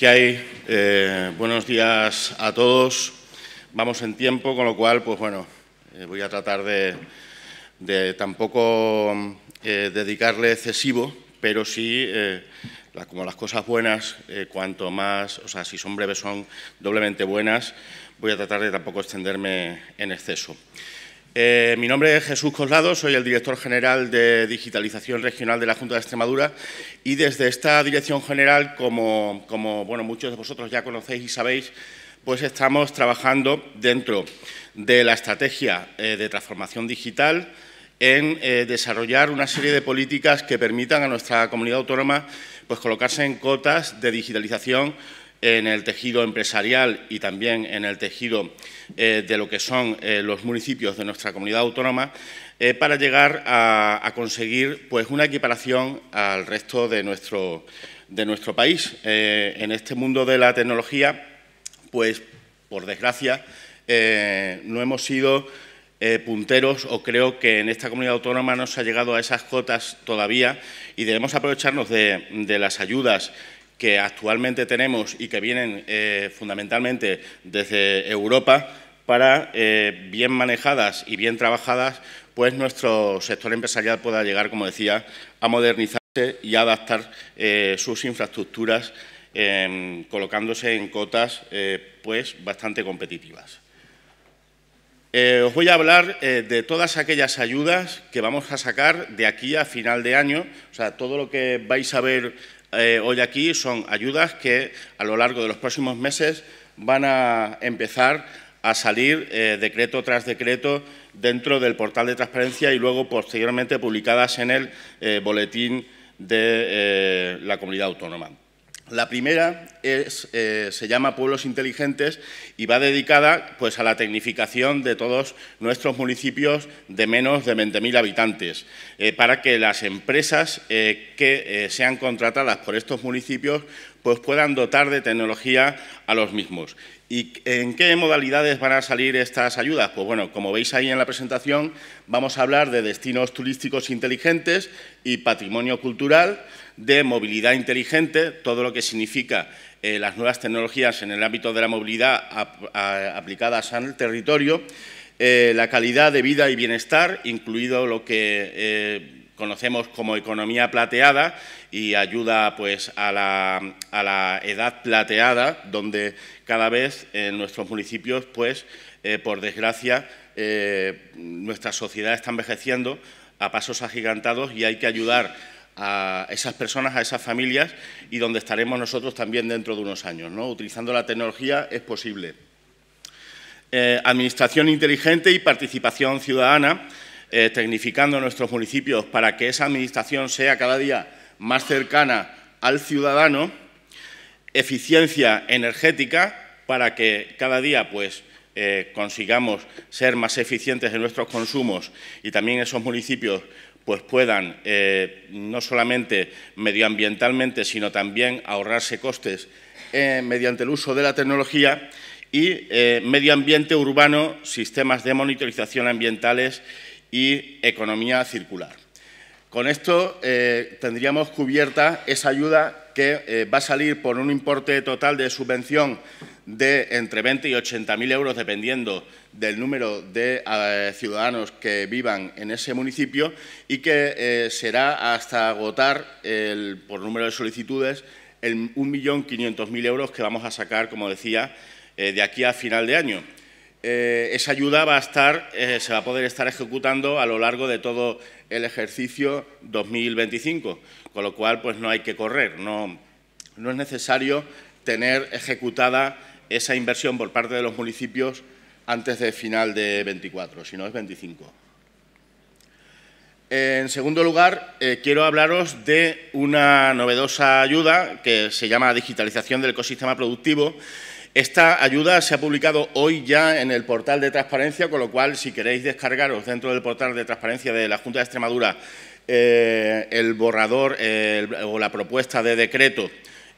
¿Qué hay? Eh, buenos días a todos. Vamos en tiempo, con lo cual, pues bueno, eh, voy a tratar de, tampoco eh, dedicarle excesivo, pero sí, como las cosas buenas, cuanto más, o sea, si son breves son doblemente buenas, voy a tratar de tampoco extenderme en exceso. Eh, mi nombre es Jesús Coslado, soy el director general de Digitalización Regional de la Junta de Extremadura y desde esta dirección general, como, bueno, muchos de vosotros ya conocéis y sabéis, pues estamos trabajando dentro de la estrategia eh, de transformación digital en eh, desarrollar una serie de políticas que permitan a nuestra comunidad autónoma pues, colocarse en cotas de digitalización en el tejido empresarial y también en el tejido eh, de lo que son eh, los municipios de nuestra comunidad autónoma, eh, para llegar a, conseguir pues, una equiparación al resto de nuestro, de nuestro país. en este mundo de la tecnología, pues, por desgracia, no hemos sido punteros o creo que en esta comunidad autónoma no se ha llegado a esas cotas todavía y debemos aprovecharnos de, de las ayudas que actualmente tenemos y que vienen eh, fundamentalmente desde Europa para, eh, bien manejadas y bien trabajadas, pues nuestro sector empresarial pueda llegar, como decía, a modernizarse y adaptar eh, sus infraestructuras colocándose en cotas pues bastante competitivas. os voy a hablar de todas aquellas ayudas que vamos a sacar de aquí a final de año. O sea, todo lo que vais a ver eh, hoy aquí son ayudas que a lo largo de los próximos meses van a empezar a salir eh, decreto tras decreto dentro del portal de transparencia y luego posteriormente publicadas en el eh, boletín de la comunidad autónoma. La primera eh, se llama Pueblos Inteligentes y va dedicada pues, a la tecnificación de todos nuestros municipios de menos de 20.000 habitantes, eh, para que las empresas eh, que sean contratadas por estos municipios pues, puedan dotar de tecnología a los mismos. ¿Y en qué modalidades van a salir estas ayudas? Pues bueno, como veis ahí en la presentación, vamos a hablar de destinos turísticos inteligentes y patrimonio cultural, de movilidad inteligente, todo lo que significa eh, las nuevas tecnologías en el ámbito de la movilidad aplicadas al territorio, eh, la calidad de vida y bienestar, incluido lo que eh, conocemos como economía plateada y ayuda pues, a, la, a la edad plateada, donde cada vez en nuestros municipios, pues, por desgracia, nuestra sociedad está envejeciendo a pasos agigantados y hay que ayudar a esas personas, a esas familias y donde estaremos nosotros también dentro de unos años. Utilizando la tecnología es posible. Eh, administración inteligente y participación ciudadana, eh, tecnificando nuestros municipios para que esa administración sea cada día más cercana al ciudadano. Eficiencia energética, para que cada día pues, eh, consigamos ser más eficientes en nuestros consumos y también esos municipios pues puedan eh, no solamente medioambientalmente, sino también ahorrarse costes eh, mediante el uso de la tecnología y medioambiente eh, medio ambiente urbano, sistemas de monitorización ambientales y economía circular. Con esto tendríamos cubierta esa ayuda que eh, va a salir por un importe total de subvención de entre 20 y 80.000 euros, dependiendo del número de eh, ciudadanos que vivan en ese municipio, y que eh, será hasta agotar, por número de solicitudes, el 1.500.000 euros que vamos a sacar, como decía, de aquí a final de año. Eh, esa ayuda va a estar, eh, se va a poder estar ejecutando a lo largo de todo el ejercicio 2025, con lo cual pues no hay que correr, no, es necesario tener ejecutada esa inversión por parte de los municipios antes del final de 24, si no es 25. En segundo lugar, eh, quiero hablaros de una novedosa ayuda que se llama digitalización del ecosistema productivo, esta ayuda se ha publicado hoy ya en el portal de transparencia, con lo cual, si queréis descargaros dentro del portal de transparencia de la Junta de Extremadura eh, el borrador o la propuesta de decreto,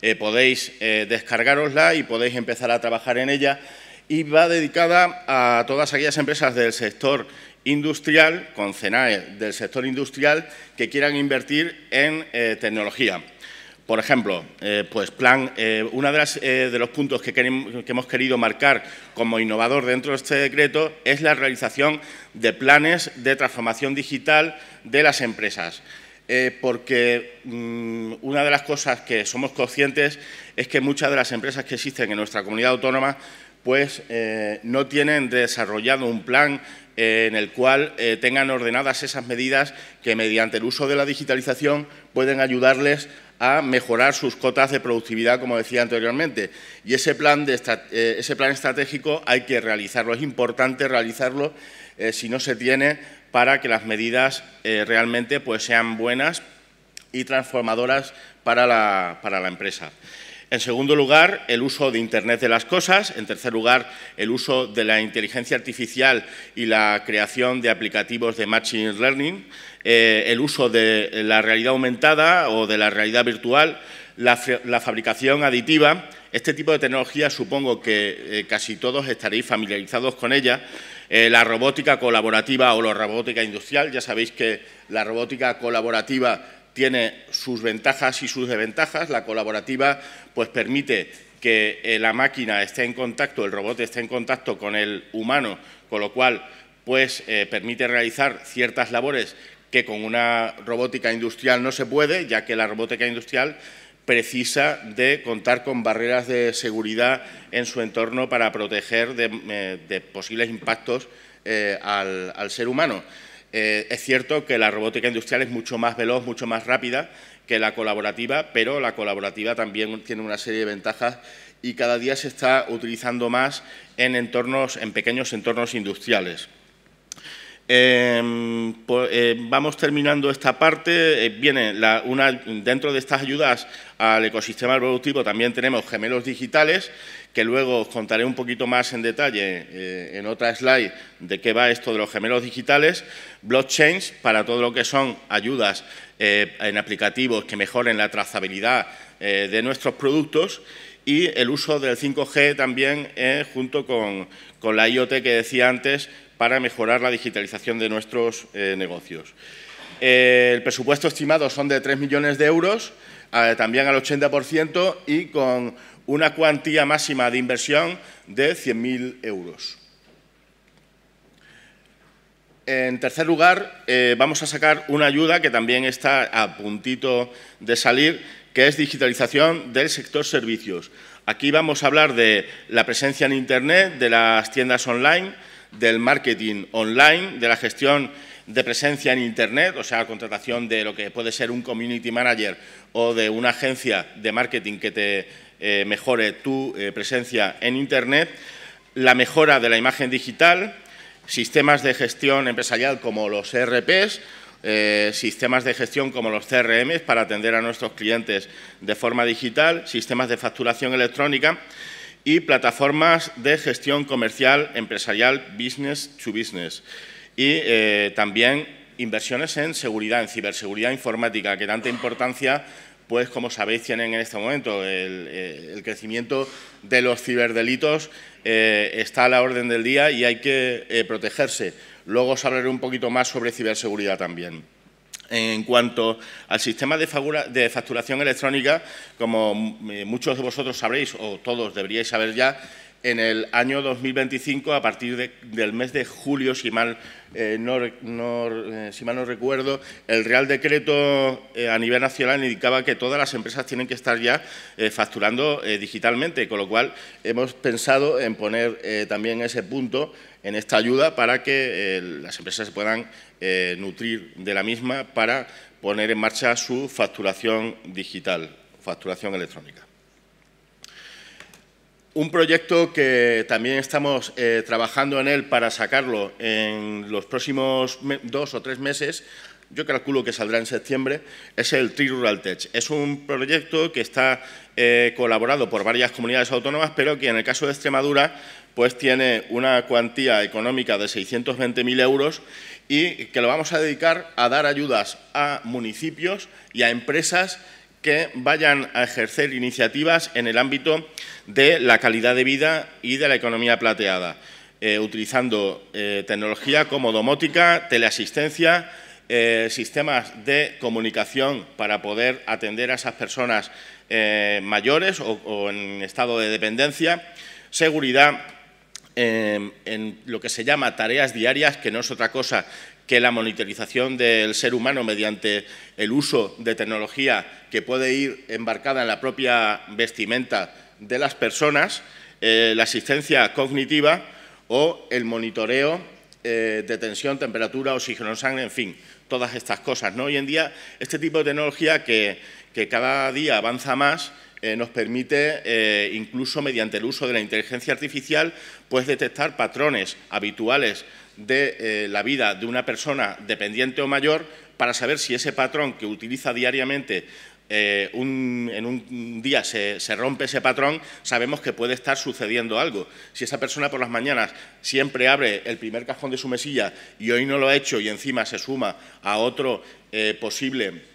eh, podéis eh, descargarosla y podéis empezar a trabajar en ella. Y va dedicada a todas aquellas empresas del sector industrial, con CENAE del sector industrial, que quieran invertir en tecnología. Por ejemplo, eh, pues plan, eh, uno eh, de, los puntos que, hemos querido marcar como innovador dentro de este decreto es la realización de planes de transformación digital de las empresas. porque mm, una de las cosas que somos conscientes es que muchas de las empresas que existen en nuestra comunidad autónoma pues no tienen desarrollado un plan en el cual tengan ordenadas esas medidas que mediante el uso de la digitalización pueden ayudarles a mejorar sus cotas de productividad, como decía anteriormente. Y ese plan, eh, estratégico hay que realizarlo, es importante realizarlo eh, si no se tiene para que las medidas eh, realmente pues, sean buenas y transformadoras para la empresa. En segundo lugar, el uso de Internet de las cosas. En tercer lugar, el uso de la inteligencia artificial y la creación de aplicativos de Machine Learning. Eh, el uso de la realidad aumentada o de la realidad virtual, la, fabricación aditiva. Este tipo de tecnología supongo que eh, casi todos estaréis familiarizados con ella. Eh, la robótica colaborativa o la robótica industrial, ya sabéis que la robótica colaborativa tiene sus ventajas y sus desventajas. La colaborativa pues permite que la máquina esté en contacto, el robot esté en contacto con el humano, con lo cual pues permite realizar ciertas labores que con una robótica industrial no se puede, ya que la robótica industrial precisa de contar con barreras de seguridad en su entorno para proteger de, eh, posibles impactos eh, al, ser humano. Eh, es cierto que la robótica industrial es mucho más veloz, mucho más rápida que la colaborativa, pero la colaborativa también tiene una serie de ventajas y cada día se está utilizando más en entornos, en pequeños entornos industriales. Em, eh, vamos terminando esta parte. Eh, viene la, una, dentro de estas ayudas al ecosistema productivo también tenemos gemelos digitales, que luego os contaré un poquito más en detalle eh, en otra slide de qué va esto de los gemelos digitales. Blockchains para todo lo que son ayudas en aplicativos que mejoren la trazabilidad de nuestros productos y el uso del 5G también eh, junto con, la IoT que decía antes para mejorar la digitalización de nuestros eh, negocios. Eh, el presupuesto estimado son de 3 millones de euros, también al 80% y con una cuantía máxima de inversión de 100.000 euros. En tercer lugar, vamos a sacar una ayuda que también está a puntito de salir, que es digitalización del sector servicios. Aquí vamos a hablar de la presencia en Internet, de las tiendas online, del marketing online, de la gestión de presencia en Internet, o sea, contratación de lo que puede ser un community manager o de una agencia de marketing que te eh, mejore tu eh, presencia en Internet, la mejora de la imagen digital, sistemas de gestión empresarial como los ERPs, eh, sistemas de gestión como los CRM para atender a nuestros clientes de forma digital, sistemas de facturación electrónica y plataformas de gestión comercial, empresarial, business to business. Y eh, también inversiones en seguridad, en ciberseguridad informática, que tanta importancia pues como sabéis tienen en este momento el, eh, crecimiento de los ciberdelitos está a la orden del día y hay que protegerse Luego os hablaré un poquito más sobre ciberseguridad también. En cuanto al sistema de, facturación electrónica, como eh, muchos de vosotros sabréis o todos deberíais saber ya, en el año 2025, a partir del mes de julio, si mal, eh, no, eh, mal no recuerdo, el Real Decreto eh, a nivel nacional indicaba que todas las empresas tienen que estar ya facturando digitalmente, con lo cual hemos pensado en poner también ese punto en esta ayuda para que las empresas se puedan nutrir de la misma para poner en marcha su facturación digital, facturación electrónica. Un proyecto que también estamos eh, trabajando en él para sacarlo en los próximos dos o tres meses, yo calculo que saldrá en septiembre, es el Tri-Rural Tech. Es un proyecto que está eh, colaborado por varias comunidades autónomas, pero que en el caso de Extremadura pues tiene una cuantía económica de 620.000 euros y que lo vamos a dedicar a dar ayudas a municipios y a empresas que vayan a ejercer iniciativas en el ámbito de la calidad de vida y de la economía plateada, eh, utilizando eh, tecnología como domótica, teleasistencia, eh, sistemas de comunicación para poder atender a esas personas mayores o, en estado de dependencia, seguridad en lo que se llama tareas diarias, que no es otra cosa que la monitorización del ser humano mediante el uso de tecnología que puede ir embarcada en la propia vestimenta de las personas, eh, la asistencia cognitiva o el monitoreo eh, de tensión, temperatura, oxígeno sangre, en fin, todas estas cosas. ¿no? Hoy en día, este tipo de tecnología que, que cada día avanza más, eh, nos permite, incluso mediante el uso de la inteligencia artificial, pues detectar patrones habituales de eh, la vida de una persona dependiente o mayor para saber si ese patrón que utiliza diariamente eh, en un día se, rompe ese patrón, sabemos que puede estar sucediendo algo. Si esa persona por las mañanas siempre abre el primer cajón de su mesilla y hoy no lo ha hecho y encima se suma a otro eh, posible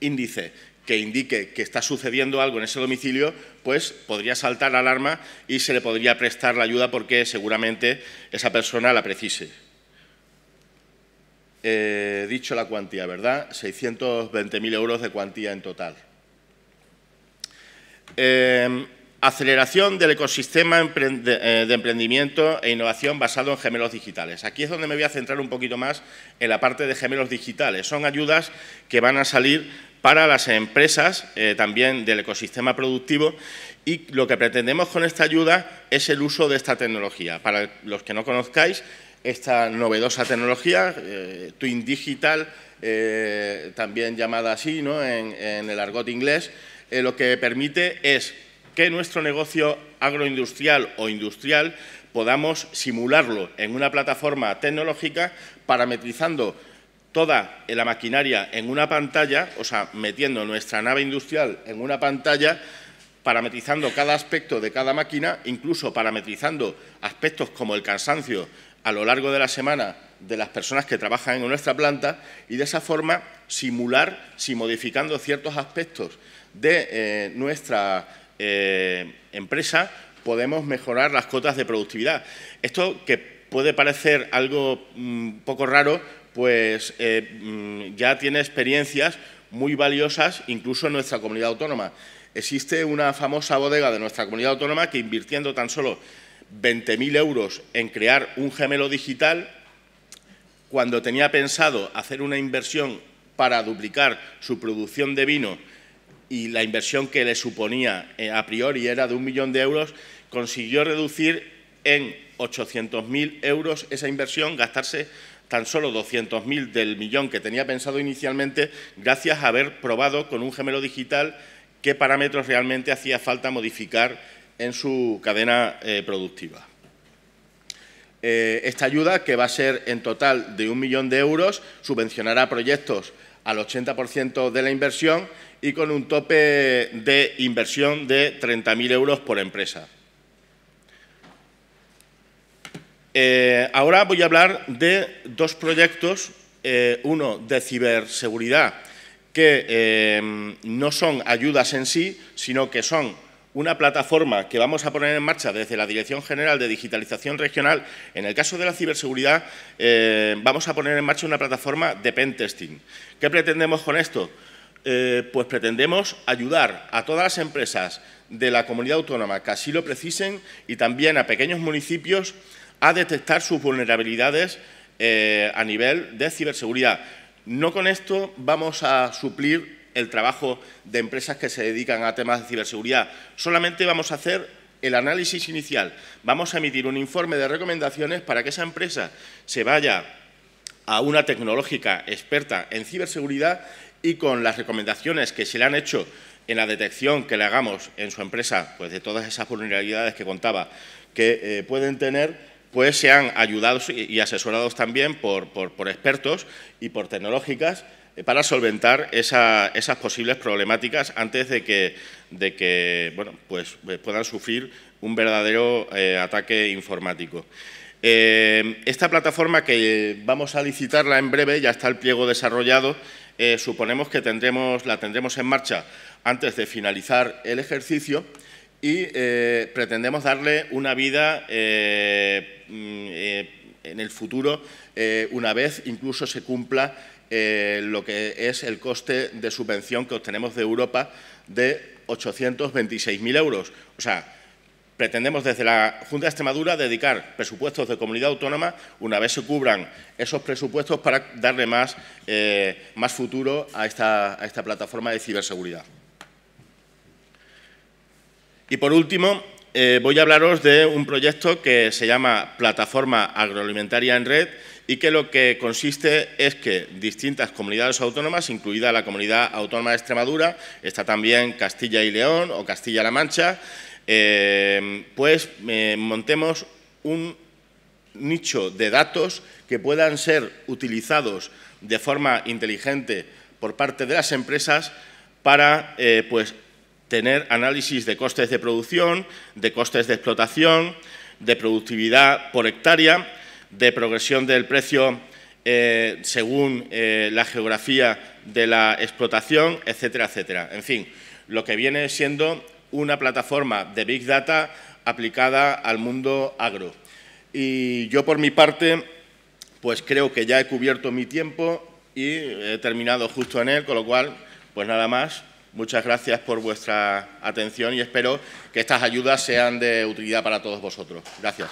índice que indique que está sucediendo algo en ese domicilio, pues podría saltar la alarma y se le podría prestar la ayuda porque seguramente esa persona la precise. Eh, dicho la cuantía, ¿verdad? 620.000 euros de cuantía en total. Em, aceleración del ecosistema eh, de emprendimiento e innovación basado en gemelos digitales. Aquí es donde me voy a centrar un poquito más en la parte de gemelos digitales. Son ayudas que van a salir para las empresas eh, también del ecosistema productivo y lo que pretendemos con esta ayuda es el uso de esta tecnología. Para los que no conozcáis, esta novedosa tecnología, eh, Twin Digital, eh, también llamada así en, el argot inglés, lo que permite es que nuestro negocio agroindustrial o industrial podamos simularlo en una plataforma tecnológica parametrizando toda la maquinaria en una pantalla, o sea, metiendo nuestra nave industrial en una pantalla, parametrizando cada aspecto de cada máquina, incluso parametrizando aspectos como el cansancio a lo largo de la semana de las personas que trabajan en nuestra planta y de esa forma simular, si modificando ciertos aspectos de eh, nuestra eh, empresa, podemos mejorar las cotas de productividad. Esto que puede parecer algo un mm, poco raro, pues eh, mm, ya tiene experiencias muy valiosas incluso en nuestra comunidad autónoma. Existe una famosa bodega de nuestra comunidad autónoma que invirtiendo tan solo 20.000 euros en crear un gemelo digital, cuando tenía pensado hacer una inversión para duplicar su producción de vino y la inversión que le suponía eh, a priori era de un millón de euros, consiguió reducir en 800.000 euros esa inversión, gastarse tan solo 200.000 del millón que tenía pensado inicialmente, gracias a haber probado con un gemelo digital qué parámetros realmente hacía falta modificar en su cadena eh, productiva. Eh, esta ayuda, que va a ser en total de un millón de euros, subvencionará proyectos al 80% de la inversión y con un tope de inversión de 30.000 euros por empresa. Eh, ahora voy a hablar de dos proyectos, eh, uno de ciberseguridad, que eh, no son ayudas en sí, sino que son una plataforma que vamos a poner en marcha desde la Dirección General de Digitalización Regional. En el caso de la ciberseguridad, vamos a poner en marcha una plataforma de pentesting. ¿Qué pretendemos con esto? pues pretendemos ayudar a todas las empresas de la comunidad autónoma que así lo precisen y también a pequeños municipios a detectar sus vulnerabilidades eh, a nivel de ciberseguridad. No con esto vamos a suplir el trabajo de empresas que se dedican a temas de ciberseguridad. Solamente vamos a hacer el análisis inicial. Vamos a emitir un informe de recomendaciones para que esa empresa se vaya a una tecnológica experta en ciberseguridad y con las recomendaciones que se le han hecho en la detección que le hagamos en su empresa pues de todas esas vulnerabilidades que contaba que eh, pueden tener, pues sean ayudados y asesorados también por, expertos y por tecnológicas eh, para solventar esas posibles problemáticas antes de que, de que bueno, pues eh, puedan sufrir un verdadero eh, ataque informático. esta plataforma que vamos a licitarla en breve, ya está el pliego desarrollado, suponemos que tendremos, la tendremos en marcha antes de finalizar el ejercicio y eh, pretendemos darle una vida eh, mm, eh, en el futuro, una vez incluso se cumpla lo que es el coste de subvención que obtenemos de Europa de 826.000 euros. O sea, pretendemos desde la Junta de Extremadura dedicar presupuestos de comunidad autónoma una vez se cubran esos presupuestos para darle más, más futuro a a esta plataforma de ciberseguridad. Y por último, eh, voy a hablaros de un proyecto que se llama Plataforma Agroalimentaria en Red y que lo que consiste es que distintas comunidades autónomas, incluida la Comunidad Autónoma de Extremadura, está también Castilla y León o Castilla-La Mancha, eh, pues eh, montemos un nicho de datos que puedan ser utilizados de forma inteligente por parte de las empresas para pues, tener análisis de costes de producción, de costes de explotación, de productividad por hectárea, de progresión del precio eh, según eh, la geografía de la explotación, etcétera, etcétera. En fin, lo que viene siendo una plataforma de Big Data aplicada al mundo agro. Y yo, por mi parte, pues creo que ya he cubierto mi tiempo y he terminado justo en él, con lo cual, pues nada más. Muchas gracias por vuestra atención y espero que estas ayudas sean de utilidad para todos vosotros. Gracias.